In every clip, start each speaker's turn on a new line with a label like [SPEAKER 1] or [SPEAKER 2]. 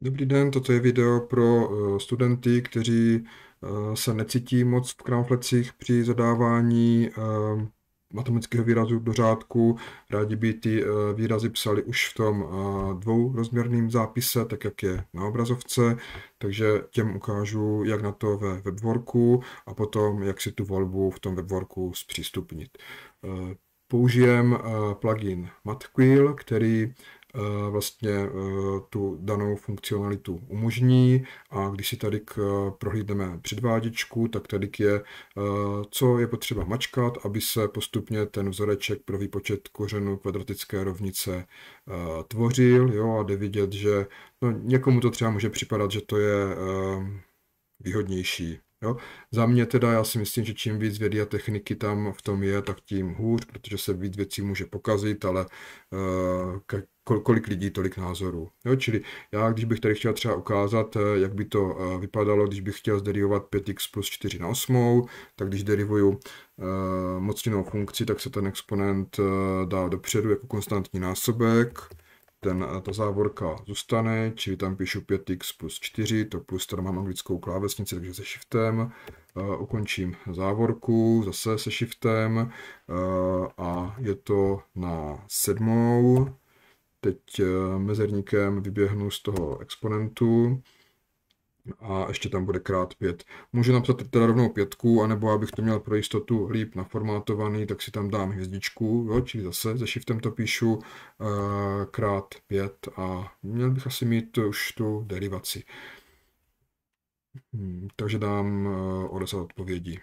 [SPEAKER 1] Dobrý den, toto je video pro eh, studenty, kteří eh, se necítí moc v kramflecích při zadávání matematického eh, výrazu do řádku. Rádi by ty výrazy psali už v tom dvourozměrném zápise, tak jak je na obrazovce, takže těm ukážu, jak na to ve webworku a potom, jak si tu volbu v tom webworku zpřístupnit. Použijem plugin MatQuill, který Eh, vlastně eh, tu danou funkcionalitu umožní a když si tady k, prohlídneme předváděčku, tak tady je, eh, co je potřeba mačkat, aby se postupně ten vzoreček pro výpočet kořenu kvadratické rovnice tvořil jo, a jde vidět, že no, někomu to třeba může připadat, že to je výhodnější Jo? Za mě teda, já si myslím, že čím víc vědy a techniky tam v tom je, tak tím hůř, protože se víc věcí může pokazit, ale uh, kolik lidí, tolik názorů. Jo, čili já, když bych tady chtěl třeba ukázat, eh, jak by to eh, vypadalo, když bych chtěl zderivovat 5x plus 4 na 8, tak když derivuju uh, mocninou funkci, tak se ten exponent dá dopředu jako konstantní násobek, ten, ta závorka zůstane, čili tam píšu 5x plus 4, to plus, tady mám anglickou klávesnici, takže se shiftem, uh, ukončím závorku, zase se shiftem uh, a je to na sedmou, Teď eh, mezerníkem vyběhnu z toho exponentu a ještě tam bude krát 5. Můžu napsat teda rovnou pětku, anebo abych to měl pro jistotu líp naformátovaný, tak si tam dám hvězdičku, jo, čili zase se shiftem to píšu eh, krát 5 a měl bych asi mít už tu derivaci. Hm, takže dám eh, o odpovědi.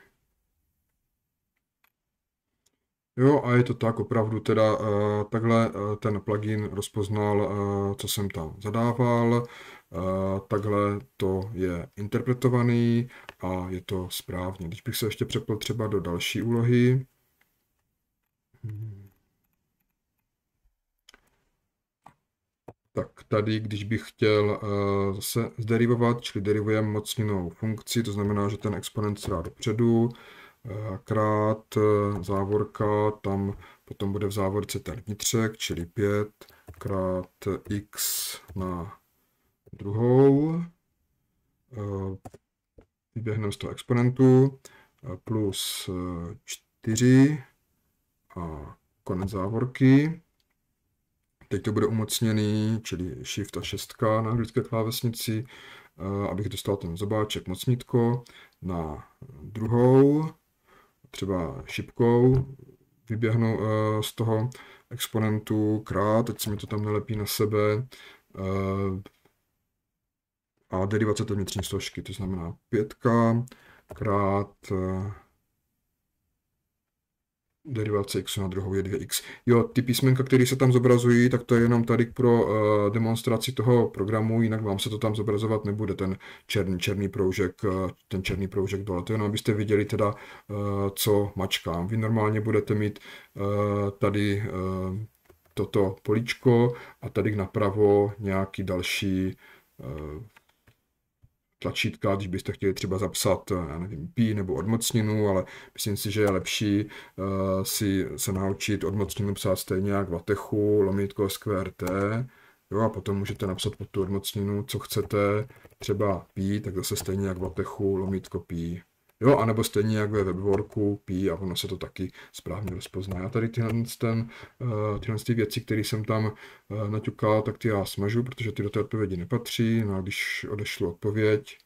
[SPEAKER 1] Jo, a je to tak opravdu teda uh, takhle uh, ten plugin rozpoznal, uh, co jsem tam zadával, takhle to je interpretovaný a je to správně. Když bych se ještě přepl třeba do další úlohy, hmm. tak tady, když bych chtěl zase zderivovat, čili derivujeme mocninou funkci, to znamená, že ten exponent se dá dopředu, krát eh, závorka, tam potom bude v závorce ten vnitřek, čili 5 krát eh, x na druhou. Eh, Vyběhneme z toho exponentu plus 4 a konec závorky. Teď to bude umocněný, čili Shift a 6 na anglické klávesnici, abych dostal ten zobáček mocnítko na druhou třeba šipkou, vyběhnu eh, z toho exponentu krát, ať se mi to tam nelepí na sebe eh, a derivace té vnitřní složky, to znamená pětka krát eh, derivace x na druhou je 2x. Jo, ty písmenka, které se tam zobrazují, tak to je jenom tady pro uh, demonstraci toho programu, jinak vám se to tam zobrazovat nebude, ten černý, černý proužek, uh, ten černý proužek dole. To jenom abyste viděli teda, uh, co mačkám. Vy normálně budete mít uh, tady uh, toto políčko a tady napravo nějaký další uh, tlačítka, když byste chtěli třeba zapsat, eh, já nevím, pí nebo odmocninu, ale myslím si, že je lepší eh, si se naučit odmocninu psát stejně jak v Atechu, lomítko SQRT, Jo, a potom můžete napsat pod tu odmocninu, co chcete, třeba pí, tak zase stejně jak v Atechu, lomítko pí. Jo, anebo stejně jak ve webworku pí a ono se to taky správně rozpozná. Já tady tyhle, ten, eh, tyhle ty věci, které jsem tam eh, naťukal, tak ty já smažu, protože ty do té odpovědi nepatří. No a když odešlu odpověď,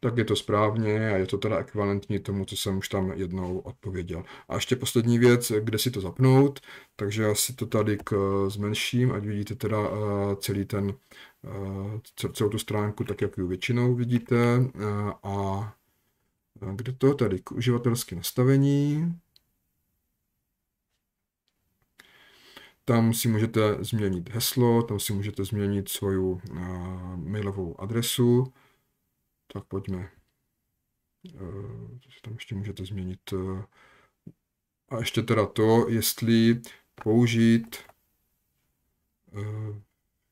[SPEAKER 1] tak je to správně a je to teda ekvivalentní tomu, co jsem už tam jednou odpověděl. A ještě poslední věc, kde si to zapnout, takže já si to tady k, eh, zmenším, ať vidíte teda eh, celý ten, eh, celou tu stránku, tak jak ji většinou vidíte. A kde to tady, k uživatelské nastavení, Tam si můžete změnit heslo, tam si můžete změnit svoju uh, mailovou adresu, tak pojďme. Eh, co se tam ještě můžete změnit? Eh, a ještě teda to, jestli použít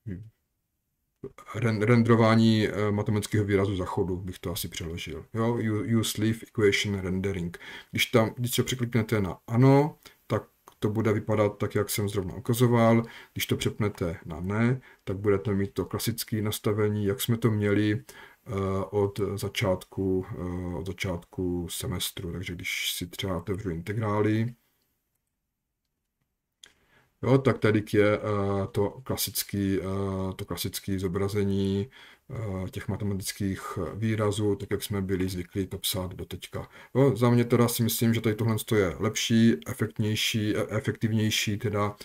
[SPEAKER 1] eh, rendrování matematického výrazu za chodu, bych to asi přeložil. Jo, use leaf equation rendering. Když tam, když se překliknete na ano, tak to bude vypadat tak, jak jsem zrovna ukazoval. Když to přepnete na ne, tak budete mít to klasické nastavení, jak jsme to měli Eh, od začátku, eh, od začátku semestru. Takže když si třeba otevřu integrály, Jo, tak tady je eh, to klasické eh, to klasický zobrazení eh, těch matematických výrazů, tak jak jsme byli zvyklí to psát do teďka. Jo, za mě teda si myslím, že tady tohle je lepší, efektnější, e, efektivnější, teda,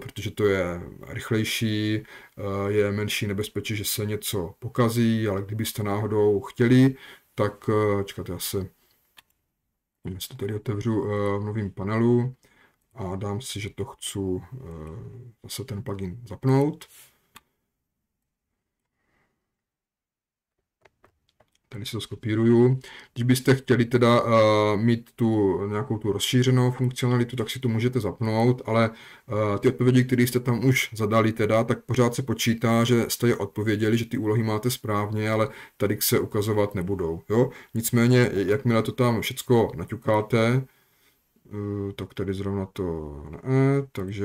[SPEAKER 1] protože to je rychlejší, je menší nebezpečí, že se něco pokazí, ale kdybyste náhodou chtěli, tak čekat, já se, jestli tady otevřu v novém panelu, a dám si, že to chci eh, zase ten plugin zapnout. Tady si to skopíruju. Když byste chtěli teda uh, mít tu nějakou tu rozšířenou funkcionalitu, tak si to můžete zapnout, ale uh, ty odpovědi, které jste tam už zadali teda, tak pořád se počítá, že jste je odpověděli, že ty úlohy máte správně, ale tady se ukazovat nebudou. Jo? Nicméně, jakmile to tam všecko naťukáte, Eh, tak tady zrovna to ne, takže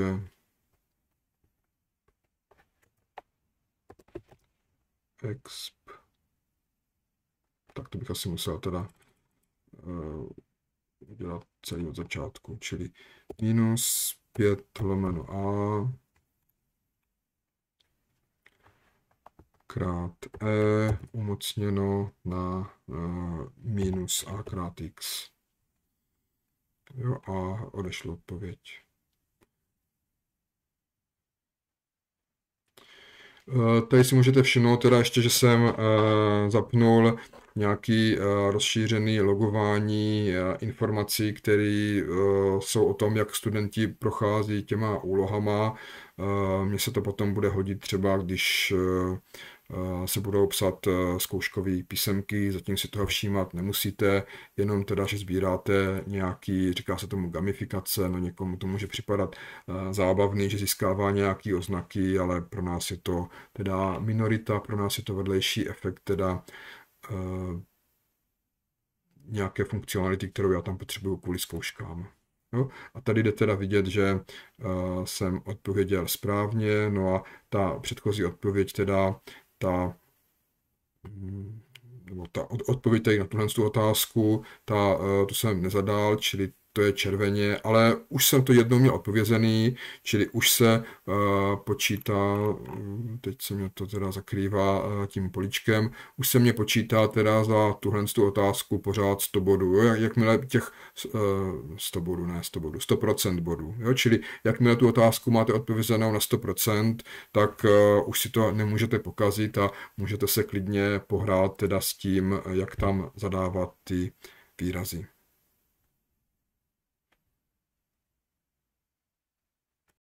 [SPEAKER 1] exp tak to bych asi musel teda eh, udělat celý od začátku, čili minus 5 lomeno a krát e umocněno na eh, minus a krát x. Jo, a odešla odpověď. Eh, tady si můžete všimnout teda ještě, že jsem eh, zapnul nějaký eh, rozšířený logování informací, které jsou o tom, jak studenti prochází těma úlohama. Mně se to potom bude hodit třeba, když Eh, se budou psat eh, zkouškové písemky, zatím si toho všímat nemusíte, jenom teda, že sbíráte nějaký, říká se tomu gamifikace, no někomu to může připadat eh, zábavný, že získává nějaký oznaky, ale pro nás je to teda minorita, pro nás je to vedlejší efekt teda nějaké funkcionality, kterou já tam potřebuju kvůli zkouškám. No, a tady jde teda vidět, že uh, jsem odpověděl správně, no a ta předchozí odpověď teda ta, mm, nebo ta odpověď tady na tuhle otázku, ta, eh, to jsem nezadal, čili to je červeně, ale už jsem to jednou měl odpovězený, čili už se uh, počítá, teď se mě to teda zakrývá uh, tím poličkem. už se mě počítá teda za tuhle tu otázku pořád 100 bodů, jo, jakmile těch uh, eh, 100 bodů, ne 100 bodů, 100% bodů, jo, čili jakmile tu otázku máte odpovězenou na 100%, tak uh, už si to nemůžete pokazit a můžete se klidně pohrát teda s tím, jak tam zadávat ty výrazy.